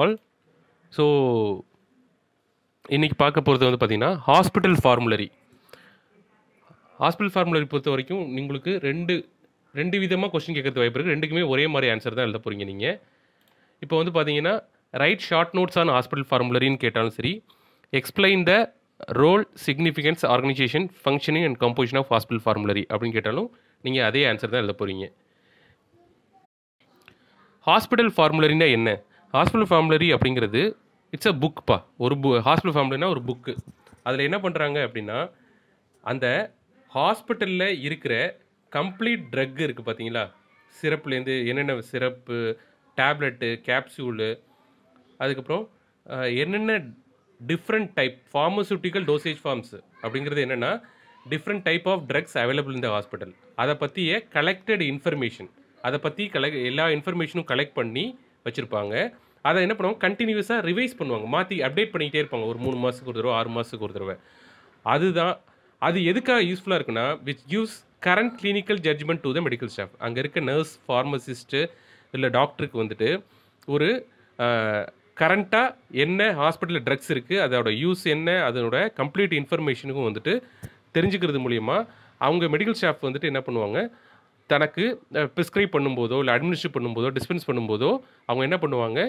all so இன்றைக்கி பார்க்க போகிறது வந்து பார்த்திங்கன்னா ஹாஸ்பிட்டல் ஃபார்முலரி ஹாஸ்பிட்டல் ஃபார்முலரி பொறுத்த வரைக்கும் உங்களுக்கு ரெண்டு ரெண்டு விதமாக கொஸ்டின் கேட்கறது வாய்ப்பு இருக்குது ரெண்டுக்குமே ஒரே மாதிரி ஆன்சர் தான் எழுத போகிறீங்க நீங்கள் இப்போ வந்து பார்த்தீங்கன்னா write short notes on hospital ஃபார்முலரின்னு கேட்டாலும் சரி explain the role significance organisation functioning and composition of hospital formulary அப்படின்னு கேட்டாலும் நீங்கள் அதே ஆன்சர் தான் எழுத போகிறீங்க ஹாஸ்பிட்டல் ஃபார்முலரின்னா என்ன ஹாஸ்பிட்டல் ஃபேமிலரி அப்படிங்கிறது இட்ஸ் அ புக்ப்பா ஒரு பு ஹாஸ்பிட்டல் ஃபேமிலினா ஒரு புக்கு அதில் என்ன பண்ணுறாங்க அப்படின்னா அந்த ஹாஸ்பிட்டலில் இருக்கிற கம்ப்ளீட் ட்ரக் இருக்குது பார்த்தீங்களா சிரப்புலேருந்து என்னென்ன சிரப்பு டேப்லெட்டு கேப்சூலு அதுக்கப்புறம் என்னென்ன different type pharmaceutical dosage forms அப்படிங்கிறது என்னென்னா different type of drugs available இந்த ஹாஸ்பிட்டல் அதை பற்றிய கலெக்டட் இன்ஃபர்மேஷன் அதை பற்றி கலெக்ட் எல்லா இன்ஃபர்மேஷனும் கலெக்ட் பண்ணி வச்சுருப்பாங்க அதை என்ன பண்ணுவாங்க கண்டினியூஸாக ரிவைஸ் பண்ணுவாங்க மாற்றி அப்டேட் பண்ணிக்கிட்டே இருப்பாங்க ஒரு மூணு மாதத்துக்கு ஒரு தடவை ஆறு மாதத்துக்கு ஒரு தடவை அதுதான் அது எதுக்காக யூஸ்ஃபுல்லாக இருக்குன்னா which use current clinical judgement to the medical staff அங்கே இருக்க நர்ஸ் ஃபார்மசிஸ்ட்டு இல்லை டாக்டருக்கு வந்துட்டு ஒரு கரண்ட்டாக என்ன ஹாஸ்பிட்டலில் ட்ரக்ஸ் இருக்குது அதோட யூஸ் என்ன அதனோட கம்ப்ளீட் இன்ஃபர்மேஷனுக்கும் வந்துட்டு தெரிஞ்சுக்கிறது மூலிமா அவங்க மெடிக்கல் ஸ்டாஃப் வந்துட்டு என்ன பண்ணுவாங்க தனக்கு ப்ரிஸ்கிரைப் பண்ணும்போதோ இல்லை அட்மினிஸ்ட்ரேட் பண்ணும்போதோ டிஸ்பென்ஸ் பண்ணும்போதோ அவங்க என்ன பண்ணுவாங்க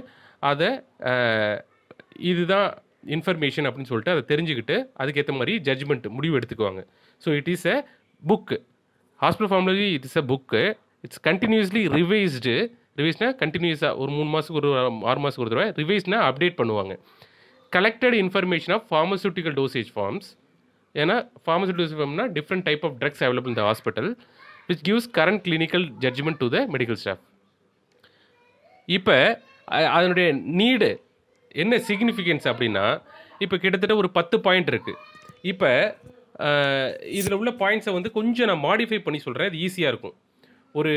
அதை இதுதான் இன்ஃபர்மேஷன் அப்படின்னு சொல்லிட்டு அதை தெரிஞ்சுக்கிட்டு அதுக்கேற்ற மாதிரி ஜட்ஜ்மெண்ட் முடிவு எடுத்துக்குவாங்க so it is a book hospital formulary it is a book it's continuously revised ரிவைஸ்னால் கண்டினியூஸாக ஒரு மூணு மாதத்துக்கு ஒரு ஆறு மாதத்துக்கு ஒரு தடவை ரிவைஸ்னால் அப்டேட் பண்ணுவாங்க collected information of pharmaceutical dosage forms ஏன்னா ஃபார்மசூட்டிக்கல் ஃபார்ம்னா different type of drugs available இந்த hospital which gives current clinical judgement to the medical staff இப்போ அதனுடைய நீடு என்ன சிக்னிஃபிகன்ஸ் அப்படின்னா இப்போ கிட்டத்தட்ட ஒரு பத்து பாயிண்ட் இருக்குது இப்போ இதில் உள்ள பாயிண்ட்ஸை வந்து கொஞ்சம் நான் மாடிஃபை பண்ணி சொல்கிறேன் அது ஈஸியாக இருக்கும் ஒரு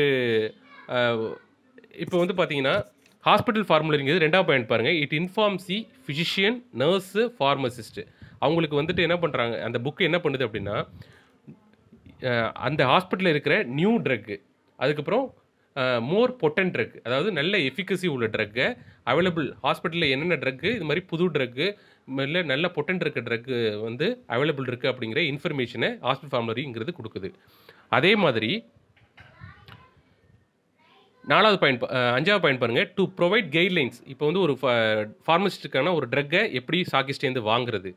இப்போ வந்து பார்த்தீங்கன்னா ஹாஸ்பிட்டல் ஃபார்முலரிங்கிறது ரெண்டாவது பாயிண்ட் பாருங்கள் it informs the physician nurse pharmacist அவங்களுக்கு வந்துட்டு என்ன பண்ணுறாங்க அந்த புக்கு என்ன பண்ணுது அப்படின்னா அந்த ஹாஸ்பிட்டலில் இருக்கிற நியூ ட்ரக்கு அதுக்கப்புறம் மோர் பொட்டன் ட்ரக் அதாவது நல்ல எஃபிகசி உள்ள ட்ரக்கை அவைலபிள் ஹாஸ்பிட்டலில் என்னென்ன ட்ரக்கு இது மாதிரி புது ட்ரக்கு இல்லை நல்ல பொட்டன் இருக்க ட்ரக்கு வந்து அவைலபிள் இருக்குது அப்படிங்கிற இன்ஃபர்மேஷனை ஹாஸ்பிட்டல் ஃபார்மரிங்கிறது கொடுக்குது அதே மாதிரி நாலாவது பாயிண்ட் அஞ்சாவது பாயிண்ட் பாருங்கள் டு ப்ரொவைட் கைட்லைன்ஸ் இப்போ வந்து ஒரு ஃபார்மசிஸ்டுக்கான ஒரு ட்ரக்கை எப்படி சாக்கிஸ்டேந்து வாங்குறது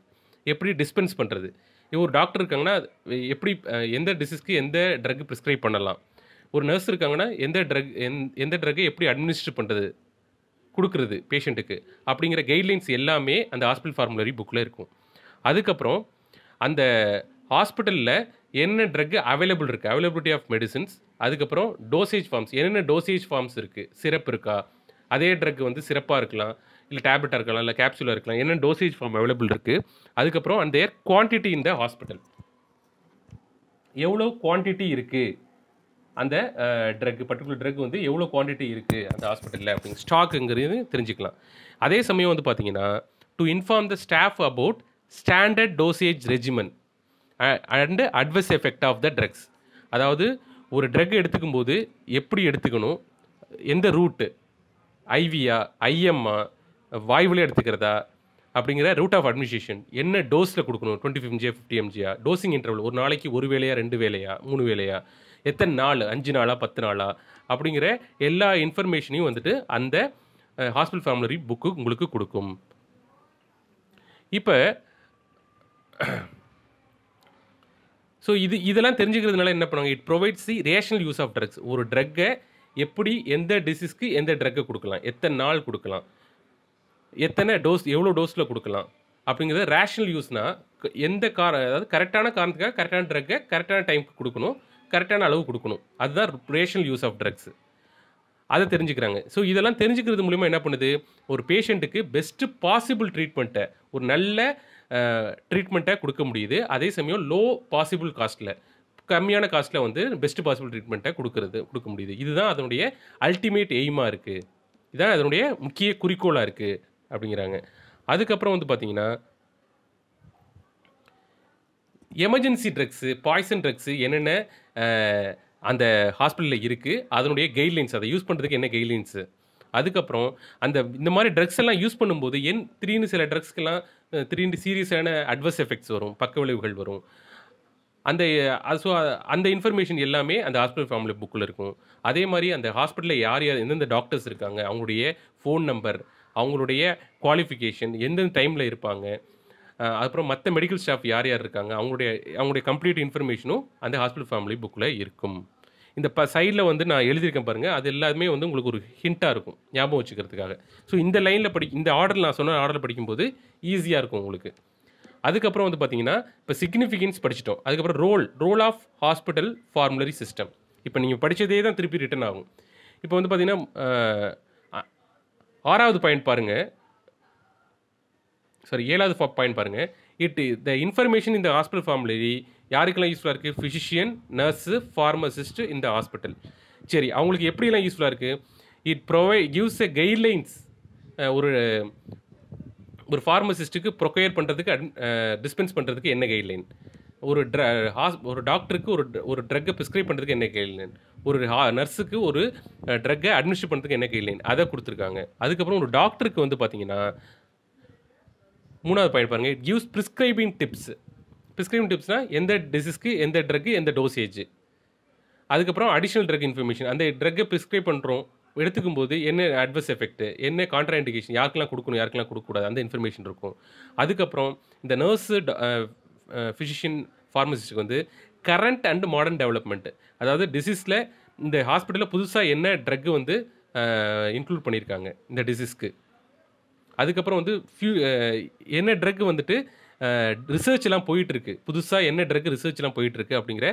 எப்படி டிஸ்பென்ஸ் பண்ணுறது இப்போ ஒரு டாக்டர் இருக்காங்கன்னா எப்படி எந்த டிசீஸ்க்கு எந்த ட்ரக் ப்ரிஸ்கிரைப் பண்ணலாம் ஒரு நர்ஸ் இருக்காங்கன்னா எந்த ட்ரக் எந்த ட்ரக்கை எப்படி அட்மினிஸ்டர் பண்ணுறது கொடுக்குறது பேஷண்ட்டுக்கு அப்படிங்கிற கைட்லைன்ஸ் எல்லாமே அந்த ஹாஸ்பிட்டல் ஃபார்முலரி புக்கில் இருக்கும் அதுக்கப்புறம் அந்த ஹாஸ்பிட்டலில் என்ன ட்ரக் அவைலபிள் இருக்குது அவைலபிலிட்டி ஆஃப் மெடிசின்ஸ் அதுக்கப்புறம் டோசேஜ் ஃபார்ம்ஸ் என்னென்ன டோசேஜ் ஃபார்ம்ஸ் இருக்குது சிறப்பு இருக்கா அதே ட்ரக் வந்து சிறப்பாக இருக்கலாம் இல்லை டேப்லெட்டாக இருக்கலாம் இல்லை கேப்சூலாக இருக்கலாம் என்னென்ன டோசேஜ் ஃபார்ம் அவைலபிள் இருக்குது அதுக்கப்புறம் அந்த ஏர் குவான்டிட்டி இந்த ஹாஸ்பிட்டல் எவ்வளோ குவான்டிட்டி இருக்குது அந்த ட்ரக் பர்டிகுலர் ட்ரக் வந்து எவ்வளோ குவான்டிட்டி இருக்குது அந்த ஹாஸ்பிட்டலில் அப்படிங்க ஸ்டாக்குங்கிறது தெரிஞ்சுக்கலாம் அதே சமயம் வந்து பார்த்தீங்கன்னா to inform the staff about standard dosage regimen and adverse effect of the drugs அதாவது ஒரு ட்ரக் எடுத்துக்கும் போது எப்படி எடுத்துக்கணும் எந்த ரூட்டு ஐவியா ஐஎம்மா வாய்வுலேயே எடுத்துக்கிறதா அப்படிங்கிற ரூட் ஆஃப் அட்மினிஸ்ட்ரேஷன் என்ன டோஸில் கொடுக்கணும் டுவெண்ட்டி ஃபிஃப்ஜியா ஃபிஃப்டி எம்ஜியா டோஸிங் இன்டர்வல் ஒரு நாளைக்கு ஒரு வேலையா ரெண்டு வேலையா மூணு வேலையா எத்தனை நாள் அஞ்சு நாளா பத்து நாளா அப்படிங்கிற எல்லா இன்ஃபர்மேஷனையும் வந்துட்டு அந்த ஹாஸ்பிட்டல் ஃபேமிலரி புக்கு உங்களுக்கு கொடுக்கும் இப்போ ஸோ இது இதெல்லாம் தெரிஞ்சுக்கிறதுனால என்ன பண்ணுவாங்க it provides the rational use of drugs ஒரு ட்ரக்கை எப்படி எந்த டிசீஸ்க்கு எந்த ட்ரக்கை கொடுக்கலாம் எத்தனை நாள் கொடுக்கலாம் எத்தனை டோஸ் எவ்வளோ டோஸில் கொடுக்கலாம் அப்படிங்கிறது ரேஷனல் யூஸ்னால் எந்த கார அதாவது கரெக்டான காரணத்துக்காக கரெக்டான ட்ரக்கை கரெக்டான டைமுக்கு கொடுக்கணும் கரெக்டான அளவு கொடுக்கணும் அதுதான் ரேஷனல் யூஸ் ஆஃப் ட்ரக்ஸ் அதை தெரிஞ்சுக்கிறாங்க ஸோ இதெல்லாம் தெரிஞ்சுக்கிறது மூலிமா என்ன பண்ணுது ஒரு பேஷண்ட்டுக்கு பெஸ்ட்டு பாசிபிள் ட்ரீட்மெண்ட்டை ஒரு நல்ல ட்ரீட்மெண்ட்டை கொடுக்க முடியுது அதே சமயம் லோ பாசிபிள் காஸ்ட்டில் கம்மியான காஸ்ட்டில் வந்து பெஸ்ட்டு பாசிபிள் ட்ரீட்மெண்ட்டை கொடுக்கறது கொடுக்க முடியுது இதுதான் அதனுடைய அல்டிமேட் எய்மாக இருக்குது இதுதான் அதனுடைய முக்கிய குறிக்கோளாக இருக்குது அப்படிங்கிறாங்க அதுக்கப்புறம் வந்து பார்த்தீங்கன்னா எமர்ஜென்சி ட்ரக்ஸு பாய்சன் ட்ரக்ஸு என்னென்ன அந்த ஹாஸ்பிட்டலில் இருக்குது அதனுடைய கைட்லைன்ஸ் அதை யூஸ் பண்ணுறதுக்கு என்ன கைட்லைன்ஸு அதுக்கப்புறம் அந்த இந்த மாதிரி ட்ரக்ஸ் எல்லாம் யூஸ் பண்ணும்போது என் திடீர்னு சில ட்ரக்ஸ்க்கெல்லாம் திடீர்னு சீரியஸான அட்வர்ஸ் எஃபெக்ட்ஸ் வரும் பக்க விளைவுகள் வரும் அந்த ஸோ அந்த இன்ஃபர்மேஷன் எல்லாமே அந்த ஹாஸ்பிட்டல் ஃபேமிலி புக்கில் இருக்கும் அதே மாதிரி அந்த ஹாஸ்பிட்டலில் யார் யார் எந்தெந்த டாக்டர்ஸ் இருக்காங்க அவங்களுடைய ஃபோன் நம்பர் அவங்களுடைய குவாலிஃபிகேஷன் எந்தெந்த டைமில் இருப்பாங்க அப்புறம் மற்ற மெடிக்கல் ஸ்டாஃப் யார் யார் இருக்காங்க அவங்களுடைய அவங்களுடைய கம்ப்ளீட் இன்ஃபர்மேஷனும் அந்த ஹாஸ்பிட்டல் ஃபேமிலி புக்கில் இருக்கும் இந்த ப சைடில் வந்து நான் எழுதியிருக்கேன் பாருங்கள் அது எல்லாமே வந்து உங்களுக்கு ஒரு ஹிண்ட்டாக இருக்கும் ஞாபகம் வச்சுக்கிறதுக்காக ஸோ இந்த லைனில் படி இந்த ஆர்டர் நான் சொன்ன ஆர்டர் படிக்கும்போது ஈஸியாக இருக்கும் உங்களுக்கு அதுக்கப்புறம் வந்து பார்த்தீங்கன்னா இப்போ சிக்னிஃபிகன்ஸ் படிச்சிட்டோம் அதுக்கப்புறம் role role of hospital formulary system இப்போ நீங்கள் படித்ததே தான் திருப்பி ரிட்டன் ஆகும் இப்போ வந்து பார்த்தீங்கன்னா ஆறாவது பாயிண்ட் பாருங்க சாரி ஏழாவது பாயிண்ட் பாருங்க இட் த இன்ஃபர்மேஷன் இந்த ஹாஸ்பிட்டல் ஃபார்ம்லேயே யாருக்கெல்லாம் யூஸ்ஃபுல்லாக இருக்குது ஃபிசிஷியன் நர்ஸு ஃபார்மசிஸ்ட் இந்த ஹாஸ்பிட்டல் சரி அவங்களுக்கு எப்படிலாம் யூஸ்ஃபுல்லாக இருக்குது it provide gives a guidelines ஒரு ஒரு ஃபார்மசிஸ்ட்டுக்கு ப்ரொக்கயர் பண்ணுறதுக்கு அட் டிஸ்பென்ஸ் பண்ணுறதுக்கு என்ன கைட்லைன் ஒரு ட்ர ஹாஸ் ஒரு டாக்டருக்கு ஒரு ஒரு ட்ரக்கை ப்ரிஸ்கிரைப் பண்ணுறதுக்கு என்ன கைட்லைன் ஒரு ஹா நர்ஸுக்கு ஒரு ட்ரக்கை அட்மிஷன் பண்ணுறதுக்கு என்ன கைட்லைன் அதை கொடுத்துருக்காங்க அதுக்கப்புறம் ஒரு டாக்டருக்கு வந்து பார்த்தீங்கன்னா மூணாவது பாயிண்ட் பாருங்கள் கிவ்ஸ் ப்ரிஸ்கிரைபிங் டிப்ஸ் ப்ரிஸ்கிரைபிங் டிப்ஸ்னால் எந்த டிசீஸ்க்கு எந்த ட்ரக்கு எந்த டோசேஜ் அதுக்கப்புறம் அடிஷ்னல் ட்ரக் இன்ஃபர்மேஷன் அந்த ட்ரக்கை ப்ரிஸ்கிரைப் பண்ணுறோம் எடுத்துக்கும் போது என்ன அட்வர்ஸ் எஃபெக்ட் என்ன கான்ட்ராண்டிகேஷன் யாருக்கெல்லாம் கொடுக்கணும் யாருக்கெல்லாம் கொடுக்கக்கூடாது அந்த இன்ஃபர்மேஷன் இருக்கும் அதுக்கப்புறம் இந்த நர்ஸு ஃபிசிஷியன் ஃபார்மசிஸ்ட்டுக்கு வந்து கரண்ட் அண்ட் மாடர்ன் டெவலப்மெண்ட் அதாவது டிசீஸில் இந்த ஹாஸ்பிட்டலில் புதுசாக என்ன ட்ரக் வந்து இன்க்ளூட் பண்ணியிருக்காங்க இந்த டிசீஸ்க்கு அதுக்கப்புறம் வந்து ஃபியூ என்ன ட்ரக் வந்துட்டு ரிசர்ச்லாம் போயிட்டுருக்கு புதுசாக என்ன ட்ரக் ரிசர்ச்லாம் போயிட்டுருக்கு அப்படிங்கிற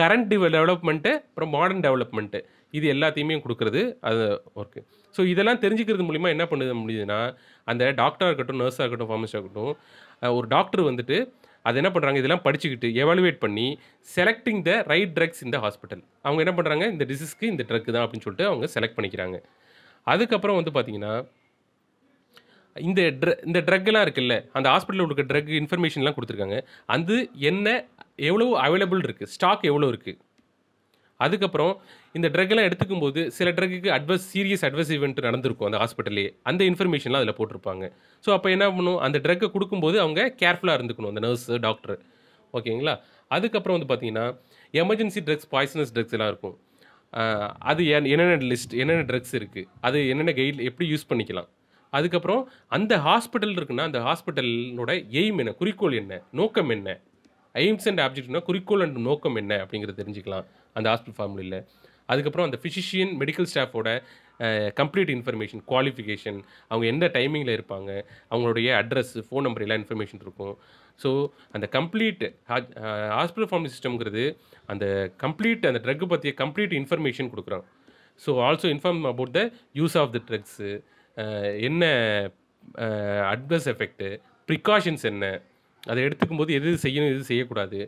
கரண்ட் டெவலப்மெண்ட்டு அப்புறம் மாடர்ன் டெவலப்மெண்ட்டு இது எல்லாத்தையுமே கொடுக்குறது அது ஒர்க்கு ஸோ இதெல்லாம் தெரிஞ்சுக்கிறது மூலிமா என்ன பண்ண முடியுதுன்னா அந்த டாக்டராக இருக்கட்டும் நர்ஸாக இருக்கட்டும் ஃபார்மஸாக இருக்கட்டும் ஒரு டாக்டர் வந்துட்டு அது என்ன பண்ணுறாங்க இதெல்லாம் படிச்சுக்கிட்டு எவாலுவேட் பண்ணி செலக்டிங் த ரைட் ட்ரக்ஸ் இந்த ஹாஸ்பிட்டல் அவங்க என்ன பண்ணுறாங்க இந்த டிசீஸ்க்கு இந்த ட்ரக் தான் அப்படின்னு சொல்லிட்டு அவங்க செலக்ட் பண்ணிக்கிறாங்க அதுக்கப்புறம் வந்து பார்த்தீங்கன்னா இந்த ட்ர இந்த ட்ரக்லாம் இருக்குல்ல அந்த ஹாஸ்பிட்டலில் இருக்க ட்ரக் இன்ஃபர்மேஷன்லாம் கொடுத்துருக்காங்க அது என்ன எவ்வளோ அவைலபிள் இருக்குது ஸ்டாக் எவ்வளோ இருக்குது அதுக்கப்புறம் இந்த ட்ரக்லாம் எடுத்துக்கும் போது சில ட்ரக்குக்கு அட்வர்ஸ் சீரியஸ் அட்வர்ஸ் இவெண்ட் நடந்திருக்கும் அந்த ஹாஸ்பிட்டலே அந்த இன்ஃபர்மேஷன்லாம் அதில் போட்டிருப்பாங்க ஸோ அப்போ என்ன பண்ணும் அந்த ட்ரக்கை கொடுக்கும்போது அவங்க கேர்ஃபுல்லாக இருந்துக்கணும் அந்த நர்ஸு டாக்டர் ஓகேங்களா அதுக்கப்புறம் வந்து பார்த்தீங்கன்னா எமர்ஜென்சி ட்ரக்ஸ் பாய்சனஸ் ட்ரக்ஸ் எல்லாம் இருக்கும் அது என்னென்ன லிஸ்ட் என்னென்ன ட்ரக்ஸ் இருக்குது அது என்னென்ன கைட் எப்படி யூஸ் பண்ணிக்கலாம் அதுக்கப்புறம் அந்த ஹாஸ்பிட்டல் இருக்குன்னா அந்த ஹாஸ்பிட்டலோட எய்ம் என்ன குறிக்கோள் என்ன நோக்கம் என்ன எய்ம்ஸ் அண்ட் ஆப்ஜெக்ட்னா குறிக்கோள் அண்ட் நோக்கம் என்ன அப்படிங்கிறத தெரிஞ்சுக்கலாம் அந்த ஹாஸ்பிட்டல் ஃபார்முலில் அதுக்கப்புறம் அந்த ஃபிசிஷியன் மெடிக்கல் ஸ்டாஃபோட கம்ப்ளீட் இன்ஃபர்மேஷன் குவாலிஃபிகேஷன் அவங்க எந்த டைமிங்கில் இருப்பாங்க அவங்களுடைய அட்ரஸ் ஃபோன் நம்பர் எல்லாம் இன்ஃபர்மேஷன் இருக்கும் ஸோ அந்த கம்ப்ளீட் ஹாஸ்பிட்டல் ஃபார்மலி சிஸ்டம்ங்கிறது அந்த கம்ப்ளீட் அந்த ட்ரக் பற்றிய கம்ப்ளீட் இன்ஃபர்மேஷன் கொடுக்குறாங்க so also inform about the use of the drugs என்ன அட்வர்ஸ் எஃபெக்ட்டு ப்ரிகாஷன்ஸ் என்ன அதை எடுத்துக்கும் போது எது செய்யணும் எது செய்யக்கூடாது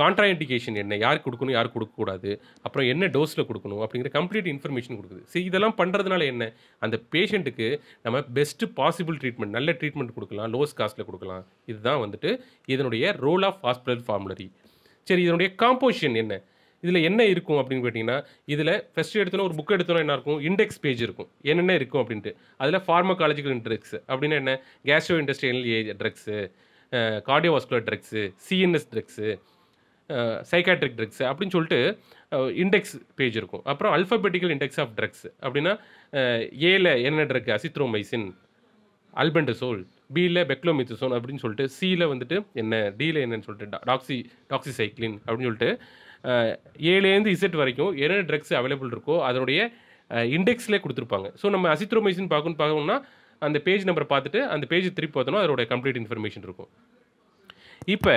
கான்ட்ரா இண்டிகேஷன் என்ன யார் கொடுக்கணும் யார் கொடுக்கக்கூடாது அப்புறம் என்ன டோஸில் கொடுக்கணும் அப்படிங்கிற கம்ப்ளீட் இன்ஃபர்மேஷன் கொடுக்குது சரி இதெல்லாம் பண்ணுறதுனால என்ன அந்த பேஷண்ட்டுக்கு நம்ம பெஸ்ட்டு பாசிபிள் ட்ரீட்மெண்ட் நல்ல ட்ரீட்மெண்ட் கொடுக்கலாம் லோஸ் காஸ்ட்டில் கொடுக்கலாம் இதுதான் வந்துட்டு இதனுடைய ரோல் ஆஃப் ஹாஸ்பிட்டல் ஃபார்முலரி சரி இதனுடைய காம்போசிஷன் என்ன இதில் என்ன இருக்கும் அப்படின்னு கேட்டிங்கன்னா இதில் ஃபஸ்ட்டு எடுத்தோன்னா ஒரு புக் எடுத்தோன்னா என்ன இருக்கும் இண்டெக்ஸ் பேஜ் இருக்கும் என்னென்ன இருக்கும் அப்படின்ட்டு அதில் ஃபார்மகாலஜிக்கல் இன்ட்ரெக்ஸ் அப்படின்னா என்ன gastro intestinal drugs cardiovascular drugs CNS drugs psychiatric drugs அப்படின்னு சொல்லிட்டு இண்டெக்ஸ் பேஜ் இருக்கும் அப்புறம் அல்ஃபபெட்டிக்கல் இண்டெக்ஸ் ஆஃப் ட்ரக்ஸ் அப்படின்னா ஏல என்ன ட்ரக் அசித்ரோமைசின் அல்பெண்டசோல் பியில் பெக்லோமித்தசோன் அப்படின்னு சொல்லிட்டு சியில் வந்துட்டு என்ன டியில் என்னன்னு சொல்லிட்டு டாக்ஸி டாக்ஸிசைக்ளின் அப்படின்னு சொல்லிட்டு ஏலேருந்து இசட் வரைக்கும் என்னென்ன ட்ரக்ஸ் அவைலபிள் இருக்கோ அதனுடைய இண்டெக்ஸ்லேயே கொடுத்துருப்பாங்க ஸோ நம்ம அசித்ரோமைசின் பார்க்கணும்னு பார்க்கணும்னா அந்த பேஜ் நம்பர் பார்த்துட்டு அந்த பேஜ் திருப்பி பார்த்தோன்னா அதோட கம்ப்ளீட் இன்ஃபர்மேஷன் இருக்கும் இப்போ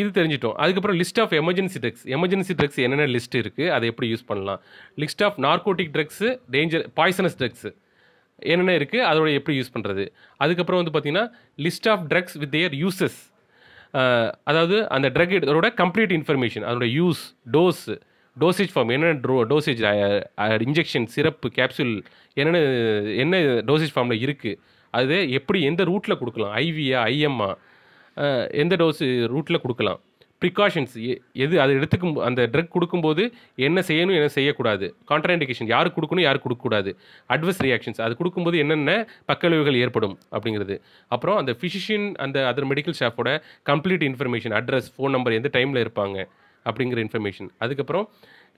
இது தெரிஞ்சிட்டோம் அதுக்கப்புறம் list of emergency drugs emergency drugs என்னென்ன லிஸ்ட் இருக்குது அதை எப்படி யூஸ் பண்ணலாம் list of narcotic drugs danger poisonous drugs என்னென்ன இருக்குது அதோட எப்படி யூஸ் பண்ணுறது அதுக்கப்புறம் வந்து பார்த்திங்கன்னா list of drugs with their uses அதாவது அந்த ட்ரக் அதோட கம்ப்ளீட் இன்ஃபர்மேஷன் அதோடய யூஸ் டோஸு டோசேஜ் ஃபார்ம் என்னென்ன ட்ரோ டோசேஜ் இன்ஜெக்ஷன் சிறப்பு கேப்சூல் என்னென்ன என்ன டோசேஜ் ஃபார்மில் இருக்குது அது எப்படி எந்த ரூட்டில் கொடுக்கலாம் ஐவியா ஐஎம்ஆ எந்த டோஸ் ரூட்டில் கொடுக்கலாம் ப்ரிகாஷன்ஸ் எது அதை எடுத்துக்கும் அந்த ட்ரக் கொடுக்கும்போது என்ன செய்யணும் என்ன செய்யக்கூடாது கான்ட்ராண்டிகேஷன் யாருக்கு கொடுக்கணும் யாருக்கு கொடுக்கக்கூடாது அட்வர்ஸ் ரியாக்ஷன்ஸ் அது கொடுக்கும்போது என்னென்ன பக்கவிளைவுகள் ஏற்படும் அப்படிங்கிறது அப்புறம் அந்த ஃபிசிஷியன் அந்த அதர் மெடிக்கல் ஸ்டாஃபோட complete information address phone number எந்த டைமில் இருப்பாங்க அப்படிங்கிற இன்ஃபர்மேஷன் அதுக்கப்புறம்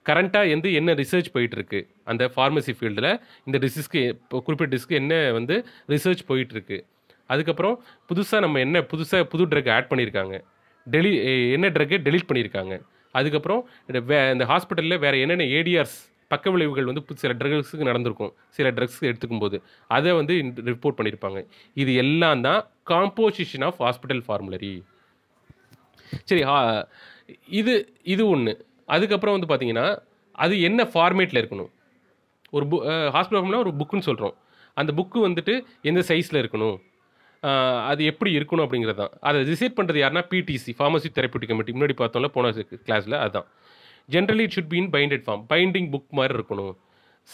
கரண்ட்டாக வந்து என்ன ரிசர்ச் போயிட்டுருக்கு அந்த ஃபார்மசி ஃபீல்டில் இந்த இப்போ குறிப்பிட்ட டிஸ்க்கு என்ன வந்து ரிசர்ச் போயிட்டுருக்கு அதுக்கப்புறம் புதுசாக நம்ம என்ன புதுசாக புது ட்ரக் ஆட் பண்ணியிருக்காங்க டெலி என்ன ட்ரக்கை டெலிட் பண்ணியிருக்காங்க அதுக்கப்புறம் வே இந்த ஹாஸ்பிட்டலில் வேறு என்னென்ன ஏடிஆர்ஸ் பக்க விளைவுகள் வந்து சில ட்ரக்ஸுக்கு நடந்திருக்கும் சில ட்ரக்ஸ் எடுத்துக்கும் போது அதை வந்து ரிப்போர்ட் பண்ணியிருப்பாங்க இது எல்லாம் தான் காம்போசிஷன் ஆஃப் ஹாஸ்பிட்டல் ஃபார்முலரி சரி இது இது ஒன்று அதுக்கப்புறம் வந்து பார்த்தீங்கன்னா அது என்ன ஃபார்மேட்டில் இருக்கணும் ஒரு பு ஹாஸ்பிட்டல்னா ஒரு புக்குன்னு சொல்கிறோம் அந்த புக்கு வந்துட்டு எந்த சைஸில் இருக்கணும் அது எப்படி இருக்கணும் அப்படிங்கிறது தான் அதை டிசைட் பண்ணுறது யாருன்னா பிடிசி ஃபார்மசி தெரப்பியூட்டிக் கமிட்டி முன்னாடி பார்த்தோம்ல போன கிளாஸில் அதுதான் generally it should be in binded form binding book மாதிரி இருக்கணும்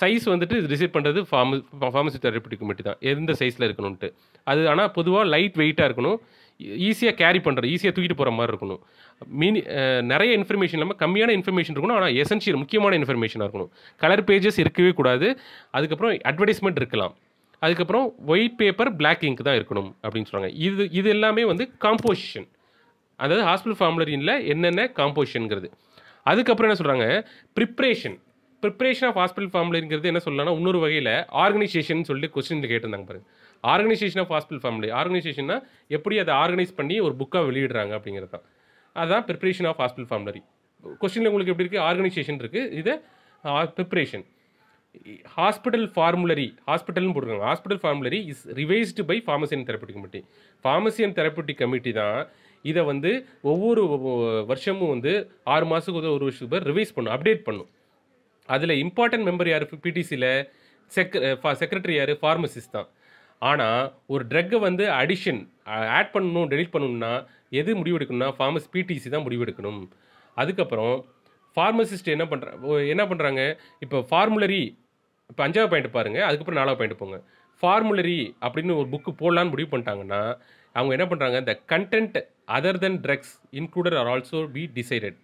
சைஸ் வந்துட்டு டிசைட் பண்ணுறது ஃபார்ம ஃபார்மசி தெரப்பியூட்டிக் கமிட்டி தான் எந்த சைஸில் இருக்கணும்ன்ட்டு அது ஆனால் பொதுவாக லைட் வெயிட்டாக இருக்கணும் ஈஸியாக கேரி பண்ணுறது ஈஸியாக தூக்கிட்டு போகிற மாதிரி இருக்கணும் மீன் நிறைய இன்ஃபர்மேஷன் இல்லாமல் கம்மியான இன்ஃபர்மேஷன் இருக்கணும் ஆனால் எசென்ஷியல் முக்கியமான இன்ஃபர்மேஷனாக இருக்கணும் கலர் பேஜஸ் இருக்கவே கூடாது அதுக்கப்புறம் அட்வர்டைஸ்மெண்ட் இருக்கலாம் அதுக்கப்புறம் ஒயிட் பேப்பர் பிளாக் இங்க் தான் இருக்கணும் அப்படின்னு சொல்கிறாங்க இது இது எல்லாமே வந்து காம்போசிஷன் அதாவது ஹாஸ்பிட்டல் ஃபார்முலரியில் என்னென்ன காம்போசிஷனுங்கிறது அதுக்கப்புறம் என்ன சொல்கிறாங்க ப்ரிப்ரேஷன் ப்ரிப்ரேஷன் ஆஃப் ஹாஸ்பிட்டல் ஃபார்முலரிங்கிறது என்ன சொல்லலாம்னா இன்னொரு வகையில் ஆர்கனைசேஷன் சொல்லிட்டு கொஸ்டின் கேட்டிருந்தாங்க பாருங்கள் ஆர்கனைசேஷன் ஆஃப் ஹாஸ்பிட்டல் ஃபேமிலி ஆர்கனைசேஷன்னா எப்படி அதை ஆர்கனைஸ் பண்ணி ஒரு புக்காக வெளியிடுறாங்க அப்படிங்கிறது தான் அதுதான் ப்ரிப்ரேஷன் ஆஃப் ஹாஸ்பிட்டல் ஃபேமிலரி கொஸ்டினில் உங்களுக்கு எப்படி இருக்குது ஆர்கனைசேஷன் இருக்குது இது ப்ரிப்ரேஷன் ஹாஸ்பிட்டல் ஃபார்முலரி ஹாஸ்பிட்டல்னு போட்டுருக்காங்க hospital formulary is revised by pharmacy and therapeutic committee pharmacy and therapeutic committee தான் இதை வந்து ஒவ்வொரு வருஷமும் வந்து ஆறு மாதத்துக்கு ஒரு வருஷத்துக்கு பேர் ரிவைஸ் பண்ணும் அப்டேட் பண்ணும் அதில் இம்பார்ட்டன்ட் மெம்பர் யார் பிடிசியில் செக் செக்ரட்டரி யார் ஃபார்மசிஸ்ட் தான் ஆனால் ஒரு ட்ரக்கை வந்து அடிஷன் ஆட் பண்ணணும் டெலிட் பண்ணணுன்னா எது முடிவெடுக்கணும்னா ஃபார்மஸ் பிடிசி தான் முடிவெடுக்கணும் அதுக்கப்புறம் ஃபார்மசிஸ்ட் என்ன பண்ணுற என்ன பண்ணுறாங்க இப்போ ஃபார்முலரி இப்போ அஞ்சாவது பாயிண்ட் பாருங்கள் அதுக்கப்புறம் நாலாவது பாயிண்ட் போங்க ஃபார்முலரி அப்படின்னு ஒரு புக்கு போடலான்னு முடிவு பண்ணிட்டாங்கன்னா அவங்க என்ன பண்ணுறாங்க the content other then drugs included are also be decided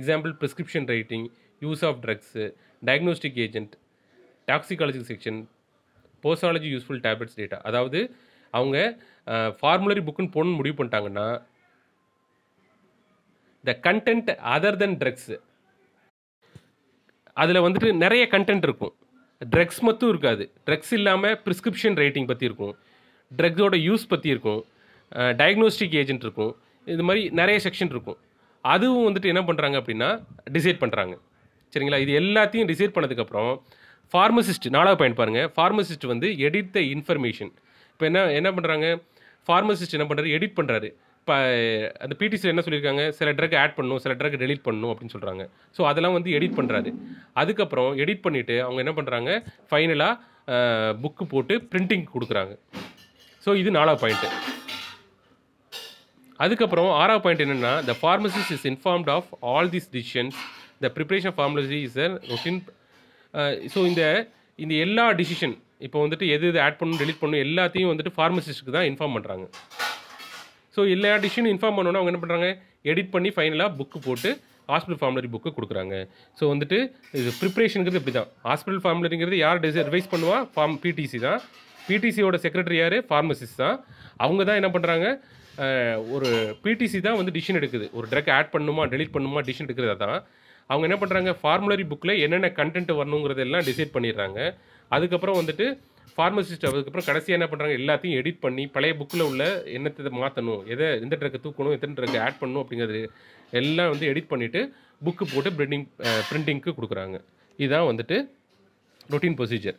example prescription writing use of drugs diagnostic agent toxicology section posology useful tablets data அதாவது அவங்க ஃபார்முலரி புக்குன்னு போகணும்னு முடிவு பண்ணிட்டாங்கன்னா the content other then drugs அதில் வந்துட்டு நிறைய கண்டென்ட் இருக்கும் ட்ரக்ஸ் மட்டும் இருக்காது ட்ரக்ஸ் இல்லாமல் ப்ரிஸ்கிரிப்ஷன் ரைட்டிங் பற்றி இருக்கும் ட்ரக்ஸோட யூஸ் பற்றி இருக்கும் டயக்னோஸ்டிக் ஏஜென்ட் இருக்கும் இது மாதிரி நிறைய செக்ஷன் இருக்கும் அதுவும் வந்துட்டு என்ன பண்ணுறாங்க அப்படின்னா டிசைட் பண்ணுறாங்க சரிங்களா இது எல்லாத்தையும் டிசைட் பண்ணதுக்கப்புறம் ஃபார்மசிஸ்ட் நாலாவது பாயிண்ட் பாருங்கள் ஃபார்மசிஸ்ட் வந்து எடிட் த இன்ஃபர்மேஷன் இப்போ என்ன என்ன பண்ணுறாங்க ஃபார்மசிஸ்ட் என்ன பண்ணுறாரு எடிட் பண்ணுறாரு இப்போ அந்த பிடிசியில் என்ன சொல்லியிருக்காங்க சில ட்ரக் ஆட் பண்ணணும் சில ட்ரக் டெலிட் பண்ணணும் அப்படின்னு சொல்கிறாங்க ஸோ அதெல்லாம் வந்து எடிட் பண்ணுறாரு அதுக்கப்புறம் எடிட் பண்ணிவிட்டு அவங்க என்ன பண்ணுறாங்க ஃபைனலாக புக்கு போட்டு பிரிண்டிங் கொடுக்குறாங்க ஸோ இது நாலாவது பாயிண்ட்டு அதுக்கப்புறம் ஆறாவது பாயிண்ட் என்னென்னா the pharmacist is informed of all this decisions the preparation pharmacology is a routine so இந்த இந்த எல்லா டிசிஷன் இப்போ வந்துட்டு எது எது ஆட் பண்ணணும் டெலிட் பண்ணணும் எல்லாத்தையும் வந்துட்டு ஃபார்மசிஸ்ட்டுக்கு தான் இன்ஃபார்ம் பண்ணுறாங்க ஸோ எல்லா டிஷனும் இன்ஃபார்ம் பண்ணோன்னா அவங்க என்ன பண்ணுறாங்க எடிட் பண்ணி ஃபைனலாக புக்கு போட்டு ஹாஸ்பிட்டல் ஃபார்ம்லரி புக்கு கொடுக்குறாங்க ஸோ வந்துட்டு இது ப்ரிப்ரேஷனுங்கிறது இப்படி தான் ஹாஸ்பிட்டல் ஃபார்ம்லரிங்கிறது யார் டிசை அட்வைஸ் பண்ணுவா ஃபார்ம் பிடிசி தான் பிடிசியோட செக்ரட்டரி யார் ஃபார்மசிஸ்ட் தான் அவங்க தான் என்ன பண்ணுறாங்க ஒரு பிடிசி தான் வந்து டிஷன் எடுக்குது ஒரு ட்ரக் ஆட் பண்ணுமா டெலிட் பண்ணுமா டிஷன் எடுக்கிறதா தான் அவங்க என்ன பண்ணுறாங்க ஃபார்முலரி புக்கில் என்னென்ன கண்டென்ட் வரணுங்கிறதெல்லாம் டிசைட் பண்ணிடுறாங்க அதுக்கப்புறம் வந்துட்டு ஃபார்மசிஸ்ட் அதுக்கப்புறம் கடைசியாக என்ன பண்ணுறாங்க எல்லாத்தையும் எடிட் பண்ணி பழைய புக்கில் உள்ள என்னத்தை மாற்றணும் எதை எந்த ட்ரக்கை தூக்கணும் எத்தனை ட்ரக்கை ஆட் பண்ணணும் அப்படிங்கிறது எல்லாம் வந்து எடிட் பண்ணிவிட்டு புக்கு போட்டு பிரிண்டிங் பிரிண்டிங்க்கு கொடுக்குறாங்க இதுதான் வந்துட்டு ரொட்டீன் ப்ரொசீஜர்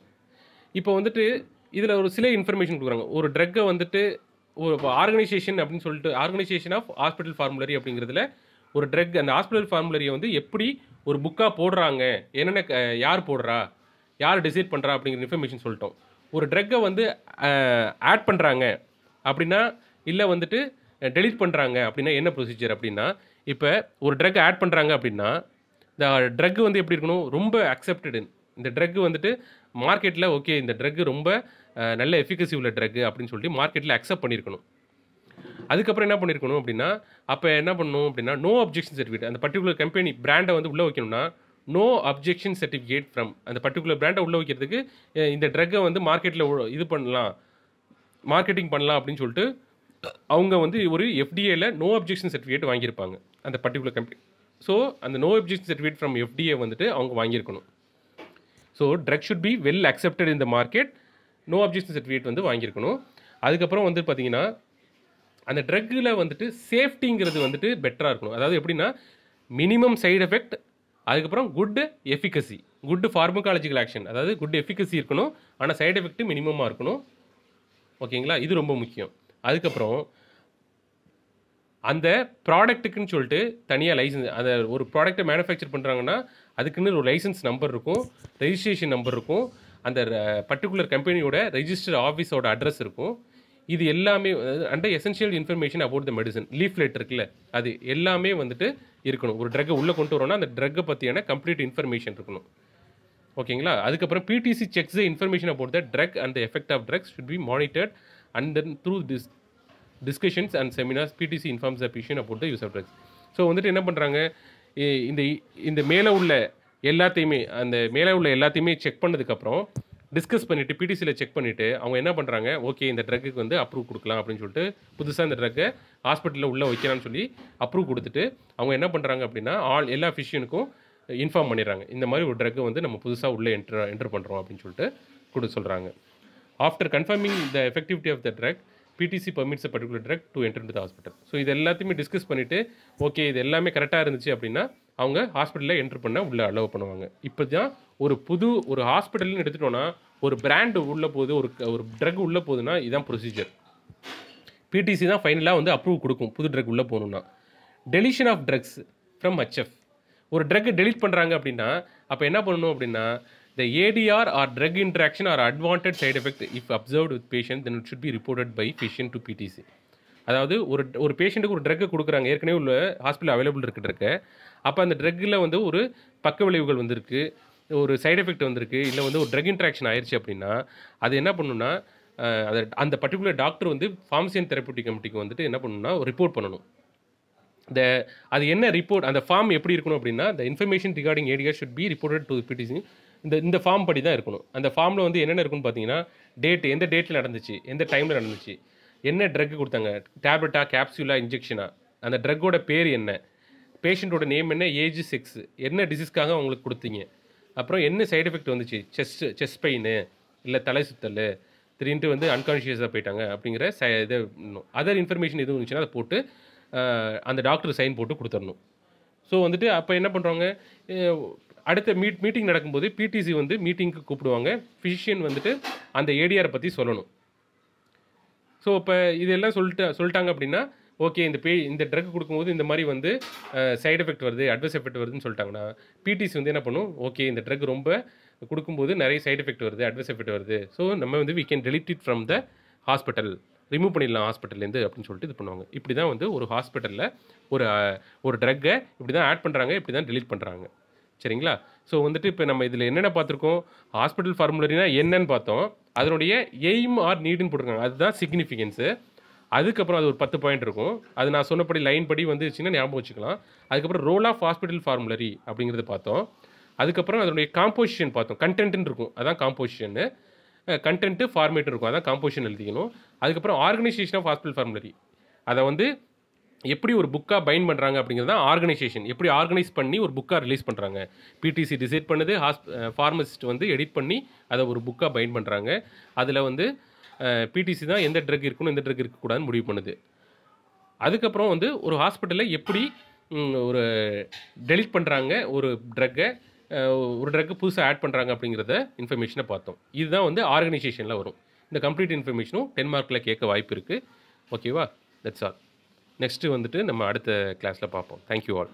இப்போ வந்துட்டு இதில் ஒரு சில இன்ஃபர்மேஷன் கொடுக்குறாங்க ஒரு ட்ரக்கை வந்துட்டு ஒரு ஆர்கனைசேஷன் அப்படின்னு சொல்லிட்டு ஆர்கனைசேஷன் ஆஃப் ஹாஸ்பிட்டல் ஃபார்முலரி அப்படிங்கிறதுல ஒரு ட்ரக் அந்த ஹாஸ்பிட்டல் ஃபார்முலரியை வந்து எப்படி ஒரு புக்காக போடுறாங்க என்னென்ன யார் போடுறா யார் டிசைட் பண்ணுறா அப்படிங்கிற இன்ஃபர்மேஷன் சொல்லிட்டோம் ஒரு ட்ரக்கை வந்து ஆட் பண்ணுறாங்க அப்படின்னா இல்லை வந்துட்டு டெலிட் பண்ணுறாங்க அப்படின்னா என்ன ப்ரொசீஜர் அப்படின்னா இப்போ ஒரு ட்ரக் ஆட் பண்ணுறாங்க அப்படின்னா இந்த ட்ரக் வந்து எப்படி இருக்கணும் ரொம்ப அக்செப்டடு இந்த ட்ரக் வந்துட்டு மார்க்கெட்டில் ஓகே இந்த ட்ரக் ரொம்ப நல்ல எஃபிகசி உள்ள ட்ரக் அப்படின்னு சொல்லிட்டு மார்க்கெட்டில் அக்செப்ட் பண்ணியிருக்கணும் அதுக்கப்புறம் என்ன பண்ணியிருக்கணும் அப்படின்னா அப்போ என்ன பண்ணணும் அப்படின்னா நோ அப்ஜெக்ஷன் சர்டிஃபிகேட் அந்த பர்டிகுலர் கம்பெனி பிராண்டை வந்து உள்ளே வைக்கணும்னா நோ அப்ஜெக்ஷன் சர்டிஃபிகேட் ஃப்ரம் அந்த பர்டிகுலர் பிராண்டை உள்ளே வைக்கிறதுக்கு இந்த ட்ரக்கை வந்து மார்க்கெட்டில் இது பண்ணலாம் மார்க்கெட்டிங் பண்ணலாம் அப்படின்னு சொல்லிட்டு அவங்க வந்து ஒரு எஃப்டிஏல நோ அப்ஜெக்ஷன் சர்டிஃபிகேட் வாங்கியிருப்பாங்க அந்த பர்டிகுலர் கம்பெனி ஸோ அந்த no objection certificate from FDA வந்துட்டு அவங்க வாங்கியிருக்கணும் so drug should be well accepted இந்த மார்க்கெட் நோ அப்ஜெக்ஷன் சர்டிஃபிகேட் வந்து வாங்கியிருக்கணும் அதுக்கப்புறம் வந்து பார்த்தீங்கன்னா அந்த ட்ரக்கில் வந்துட்டு சேஃப்டிங்கிறது வந்துட்டு பெட்டராக இருக்கணும் அதாவது எப்படின்னா மினிமம் சைடு எஃபெக்ட் அதுக்கப்புறம் good efficacy good pharmacological action அதாவது குட் எஃபிகசி இருக்கணும் ஆனால் சைடு எஃபெக்ட் மினிமமாக இருக்கணும் ஓகேங்களா இது ரொம்ப முக்கியம் அதுக்கப்புறம் அந்த ப்ராடக்ட்டுக்குன்னு சொல்லிட்டு தனியாக லைசன்ஸ் அந்த ஒரு ப்ராடக்ட்டை மேனுஃபேக்சர் பண்ணுறாங்கன்னா அதுக்குன்னு ஒரு லைசன்ஸ் நம்பர் இருக்கும் ரெஜிஸ்ட்ரேஷன் நம்பர் இருக்கும் அந்த பர்டிகுலர் கம்பெனியோட ரெஜிஸ்டர் ஆஃபீஸோட அட்ரஸ் இருக்கும் இது எல்லாமே under essential information about the medicine leaflet இருக்குல்ல அது எல்லாமே வந்துட்டு இருக்கணும் ஒரு ட்ரக்கை உள்ளே கொண்டு வரோன்னா அந்த ட்ரக்கை பற்றியான கம்ப்ளீட் இன்ஃபர்மேஷன் இருக்கணும் ஓகேங்களா அதுக்கப்புறம் PTC checks information about the drug and the effect of drugs should be monitored and then through dis discussions and seminars PTC informs the about the use of drugs so வந்துட்டு என்ன பண்ணுறாங்க இந்த இந்த மேலே உள்ள எல்லாத்தையுமே அந்த மேலே உள்ள எல்லாத்தையுமே செக் பண்ணதுக்கப்புறம் டிஸ்கஸ் பண்ணிவிட்டு பிடிசியில் செக் பண்ணிவிட்டு அவங்க என்ன பண்ணுறாங்க ஓகே இந்த ட்ரக்குக்கு வந்து அப்ரூவ் கொடுக்கலாம் அப்படின்னு சொல்லிட்டு புதுசாக இந்த ட்ரக்கை ஹாஸ்பிட்டலில் உள்ளே வைக்கலாம்னு சொல்லி அப்ரூவ் கொடுத்துட்டு அவங்க என்ன பண்ணுறாங்க அப்படின்னா ஆல் எல்லா ஃபிஷியனுக்கும் இன்ஃபார்ம் பண்ணிடுறாங்க இந்த மாதிரி ஒரு ட்ரக்கு வந்து நம்ம புதுசாக உள்ளே என்ட்ரு என்ட்ரு பண்ணுறோம் அப்படின்னு சொல்லிட்டு கொடு சொல்கிறாங்க after confirming the effectiveness of the drug PTC permits particular drug to enter the hospital so இது எல்லாத்தையுமே டிஸ்கஸ் பண்ணிவிட்டு ஓகே இது எல்லாமே கரெக்டாக இருந்துச்சு அப்படின்னா அவங்க ஹாஸ்பிட்டலில் என்ட்ரு பண்ண உள்ளே அலோவ் பண்ணுவாங்க இப்போ தான் ஒரு புது ஒரு ஹாஸ்பிட்டல்னு எடுத்துட்டோன்னா ஒரு பிராண்டு உள்ளே போகுது ஒரு ஒரு ட்ரக் உள்ளே போகுதுன்னா இதுதான் ப்ரொசீஜர் பிடிசி தான் ஃபைனலாக வந்து அப்ரூவ் கொடுக்கும் புது ட்ரக் உள்ளே போகணுன்னா deletion of drugs from HF ஒரு ட்ரக் டெலிட் பண்ணுறாங்க அப்படின்னா அப்போ என்ன பண்ணணும் அப்படின்னா the ADR or drug interaction or அட்வான்ட் side effect if observed with patient then it should be reported by patient to PTC அதாவது ஒரு ஒரு பேஷண்ட்டுக்கு ஒரு ட்ரக்கு கொடுக்குறாங்க ஏற்கனவே உள்ள ஹாஸ்பிட்டல் அவைலபிள் இருக்கிட்டு இருக்க அப்போ அந்த ட்ரக்கில் வந்து ஒரு பக்க விளைவுகள் வந்திருக்கு ஒரு சைடு எஃபெக்ட் வந்திருக்கு இல்லை வந்து ஒரு ட்ரக் இன்ட்ராக்ஷன் ஆயிடுச்சு அப்படின்னா அது என்ன பண்ணுன்னா அதை அந்த பர்டிகுலர் டாக்டர் வந்து ஃபார்மசி அண்ட் தெரப்பூட்டிக் கமிட்டிக்கு வந்துட்டு என்ன பண்ணணும்னா ரிப்போர்ட் பண்ணணும் த அது என்ன ரிப்போர்ட் அந்த ஃபார்ம் எப்படி இருக்கணும் அப்படின்னா the information regarding area should be reported to PTC இந்த இந்த ஃபார்ம் படி தான் இருக்கணும் அந்த ஃபார்மில் வந்து என்னென்ன இருக்குன்னு பார்த்தீங்கன்னா டேட் எந்த டேட்டில் நடந்துச்சு எந்த டைமில் நடந்துச்சு என்ன ட்ரக் கொடுத்தாங்க டேப்லெட்டா கேப்சியூலா இன்ஜெக்ஷனா அந்த ட்ரக்கோட பேர் என்ன பேஷண்ட்டோட நேம் என்ன ஏஜ் செக்ஸ் என்ன டிசீஸ்க்காக அவங்களுக்கு கொடுத்தீங்க அப்புறம் என்ன சைடு எஃபெக்ட் வந்துச்சு செஸ்ட் செஸ்ட் பெயின் இல்லை தலை சுத்தல் திடீர்னு வந்து அன்கான்ஷியஸாக போயிட்டாங்க அப்படிங்கிற ச இது அதர் இன்ஃபர்மேஷன் எதுவும் இருந்துச்சுன்னா அதை போட்டு அந்த டாக்டர் சைன் போட்டு கொடுத்துடணும் ஸோ வந்துட்டு அப்போ என்ன பண்ணுறாங்க அடுத்த மீட் மீட்டிங் நடக்கும்போது பிடிசி வந்து மீட்டிங்க்கு கூப்பிடுவாங்க ஃபிசிஷியன் வந்துட்டு அந்த ஏடிஆரை பற்றி சொல்லணும் ஸோ இப்போ இதெல்லாம் சொல்லிட்டு சொல்லிட்டாங்க அப்படின்னா ஓகே இந்த பே இந்த ட்ரக் கொடுக்கும்போது இந்த மாதிரி வந்து சைடு எஃபெக்ட் வருது அட்வைஸ் எஃபெக்ட் வருதுன்னு சொல்லிட்டாங்கன்னா பிடிசி வந்து என்ன பண்ணும் ஓகே இந்த ட்ரக் ரொம்ப கொடுக்கும்போது நிறைய சைடு எஃபெக்ட் வருது அட்வைஸ் எஃபெக்ட் வருது ஸோ நம்ம வந்து we can delete it from the hospital remove பண்ணிடலாம் ஹாஸ்பிட்டல்லேருந்து அப்படின்னு சொல்லிட்டு இது பண்ணுவாங்க இப்படி தான் வந்து ஒரு ஹாஸ்பிட்டலில் ஒரு ஒரு ட்ரக்கை இப்படி தான் ஆட் பண்ணுறாங்க இப்படி தான் டெலிட் பண்ணுறாங்க சரிங்களா ஸோ வந்துட்டு இப்போ நம்ம இதில் என்னென்ன பார்த்துருக்கோம் ஹாஸ்பிட்டல் ஃபார்முலரினா என்னன்னு பார்த்தோம் அதனுடைய எய்ம் ஆர் நீடுன்னு போட்டிருக்காங்க அதுதான் சிக்னிஃபிகன்ஸு அதுக்கப்புறம் அது ஒரு பத்து பாயிண்ட் இருக்கும் அது நான் சொன்னபடி லைன் படி வந்துச்சுன்னா ஞாபகம் வச்சுக்கலாம் அதுக்கப்புறம் ரோல் ஆஃப் ஹாஸ்பிட்டல் ஃபார்முலரி அப்படிங்கிறத பார்த்தோம் அதுக்கப்புறம் அதனுடைய காம்போசிஷன் பார்த்தோம் கண்டென்ட்னு இருக்கும் அதான் காம்போசிஷன் கண்டென்ட்டு ஃபார்மேட் இருக்கும் அதான் காம்போசிஷன் எழுதிக்கணும் அதுக்கப்புறம் ஆர்கனைசேஷன் ஆஃப் ஹாஸ்பிட்டல் ஃபார்முலரி அதை வந்து எப்படி ஒரு புக்காக பைண்ட் பண்ணுறாங்க அப்படிங்கிறது தான் ஆர்கனைசேஷன் எப்படி ஆர்கனைஸ் பண்ணி ஒரு புக்காக ரிலீஸ் பண்ணுறாங்க பிடிசி டிசைட் பண்ணுது ஹாஸ் ஃபார்மசிஸ்ட் வந்து எடிட் பண்ணி அதை ஒரு புக்காக பைண்ட் பண்ணுறாங்க அதில் வந்து பிடிசி தான் எந்த ட்ரக் இருக்கணும் எந்த ட்ரக் இருக்கக்கூடாதுன்னு முடிவு பண்ணுது அதுக்கப்புறம் வந்து ஒரு ஹாஸ்பிட்டலில் எப்படி ஒரு டெலிட் பண்ணுறாங்க ஒரு ட்ரக்கை ஒரு ட்ரக்கு புதுசாக ஆட் பண்ணுறாங்க அப்படிங்கிறத இன்ஃபர்மேஷனை பார்த்தோம் இதுதான் வந்து ஆர்கனைசேஷனில் வரும் இந்த கம்ப்ளீட் இன்ஃபர்மேஷனும் டென்மார்க்கில் கேட்க வாய்ப்பு இருக்குது ஓகேவா தட்ஸ் ஆல் நெக்ஸ்ட்டு வந்துட்டு நம்ம அடுத்த கிளாஸில் பார்ப்போம் தேங்க்யூ ஆல்